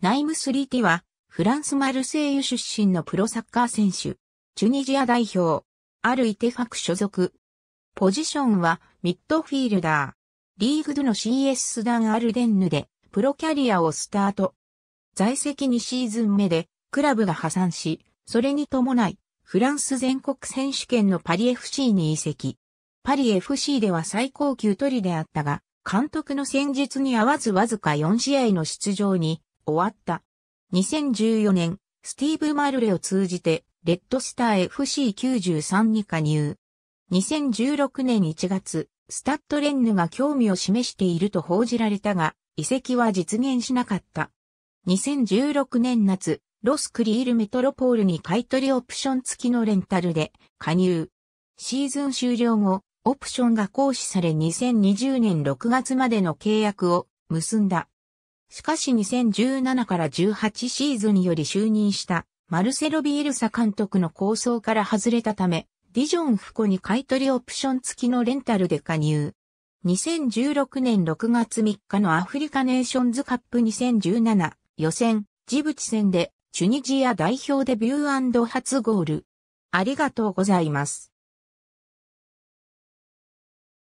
ナイムスリティは、フランス・マルセイユ出身のプロサッカー選手。チュニジア代表。あるイテファク所属。ポジションは、ミッドフィールダー。リーグドの CS スダン・アルデンヌで、プロキャリアをスタート。在籍2シーズン目で、クラブが破産し、それに伴い、フランス全国選手権のパリ FC に移籍。パリ FC では最高級取りであったが、監督の戦術に合わずわずか4試合の出場に終わった。2014年、スティーブ・マルレを通じて、レッドスター FC93 に加入。2016年1月、スタッドレンヌが興味を示していると報じられたが、移籍は実現しなかった。2016年夏、ロスクリールメトロポールに買取オプション付きのレンタルで加入。シーズン終了後、オプションが行使され2020年6月までの契約を結んだ。しかし2017から18シーズンにより就任したマルセロ・ビエルサ監督の構想から外れたため、ディジョン・フコに買取オプション付きのレンタルで加入。2016年6月3日のアフリカネーションズカップ2017予選ジブチ戦でチュニジア代表デビュー初ゴール。ありがとうございます。